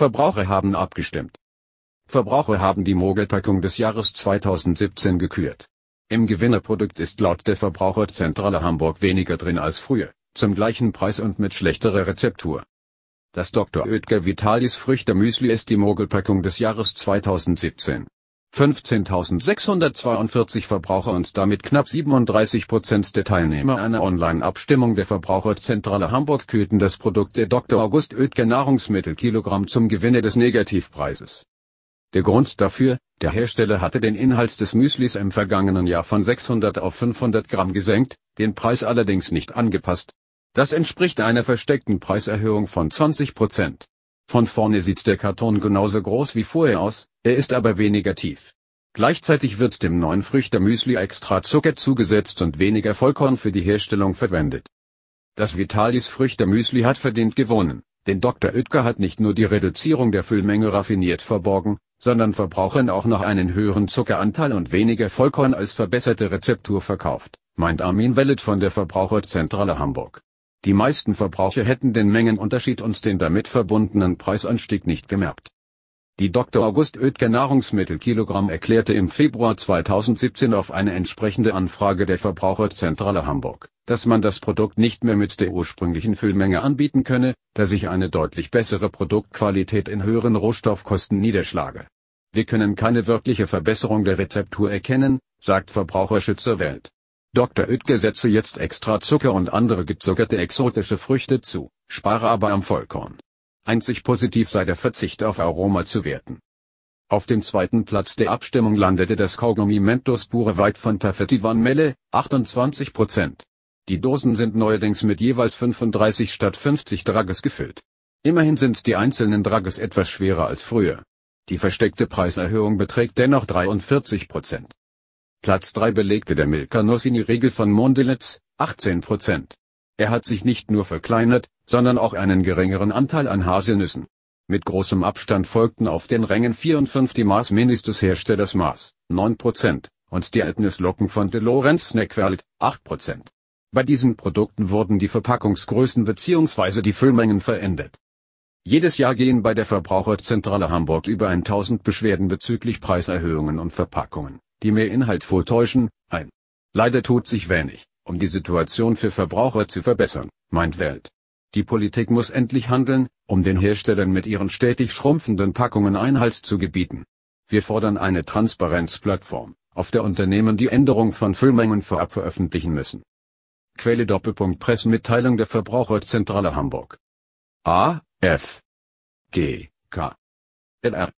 Verbraucher haben abgestimmt. Verbraucher haben die Mogelpackung des Jahres 2017 gekürt. Im Gewinnerprodukt ist laut der Verbraucherzentrale Hamburg weniger drin als früher, zum gleichen Preis und mit schlechterer Rezeptur. Das Dr. Oetker Vitalis Früchte Müsli ist die Mogelpackung des Jahres 2017. 15.642 Verbraucher und damit knapp 37 Prozent der Teilnehmer einer Online-Abstimmung der Verbraucherzentrale Hamburg kürten das Produkt der Dr. August Oetker Nahrungsmittelkilogramm zum Gewinne des Negativpreises. Der Grund dafür, der Hersteller hatte den Inhalt des Müslis im vergangenen Jahr von 600 auf 500 Gramm gesenkt, den Preis allerdings nicht angepasst. Das entspricht einer versteckten Preiserhöhung von 20 Prozent. Von vorne sieht der Karton genauso groß wie vorher aus, er ist aber weniger tief. Gleichzeitig wird dem neuen Früchtermüsli extra Zucker zugesetzt und weniger Vollkorn für die Herstellung verwendet. Das Vitalis Früchtermüsli hat verdient gewonnen, denn Dr. Oetker hat nicht nur die Reduzierung der Füllmenge raffiniert verborgen, sondern Verbrauchern auch noch einen höheren Zuckeranteil und weniger Vollkorn als verbesserte Rezeptur verkauft, meint Armin Wellet von der Verbraucherzentrale Hamburg. Die meisten Verbraucher hätten den Mengenunterschied und den damit verbundenen Preisanstieg nicht gemerkt. Die Dr. August Oetker Nahrungsmittelkilogramm erklärte im Februar 2017 auf eine entsprechende Anfrage der Verbraucherzentrale Hamburg, dass man das Produkt nicht mehr mit der ursprünglichen Füllmenge anbieten könne, da sich eine deutlich bessere Produktqualität in höheren Rohstoffkosten niederschlage. Wir können keine wirkliche Verbesserung der Rezeptur erkennen, sagt Verbraucherschützer Welt. Dr. Oetker setze jetzt extra Zucker und andere gezuckerte exotische Früchte zu, spare aber am Vollkorn. Einzig positiv sei der Verzicht auf Aroma zu werten. Auf dem zweiten Platz der Abstimmung landete das Kaugummi Mentos Pure White von Perfetti Van Melle, 28%. Die Dosen sind neuerdings mit jeweils 35 statt 50 Drages gefüllt. Immerhin sind die einzelnen Drages etwas schwerer als früher. Die versteckte Preiserhöhung beträgt dennoch 43%. Platz 3 belegte der Milka-Nosini-Riegel von Mondelitz, 18%. Er hat sich nicht nur verkleinert, sondern auch einen geringeren Anteil an Haselnüssen. Mit großem Abstand folgten auf den Rängen 4 und 5 die Mars Ministus Herstellers Mars, 9%, und die Erdnusslocken von De Lorenz Snackworld, 8%. Bei diesen Produkten wurden die Verpackungsgrößen bzw. die Füllmengen verändert. Jedes Jahr gehen bei der Verbraucherzentrale Hamburg über 1000 Beschwerden bezüglich Preiserhöhungen und Verpackungen die mehr Inhalt vortäuschen, ein. Leider tut sich wenig, um die Situation für Verbraucher zu verbessern, meint Welt. Die Politik muss endlich handeln, um den Herstellern mit ihren stetig schrumpfenden Packungen Einhalt zu gebieten. Wir fordern eine Transparenzplattform, auf der Unternehmen die Änderung von Füllmengen vorab veröffentlichen müssen. Quelle Doppelpunkt Pressemitteilung der Verbraucherzentrale Hamburg. A. F. G. K. L. R.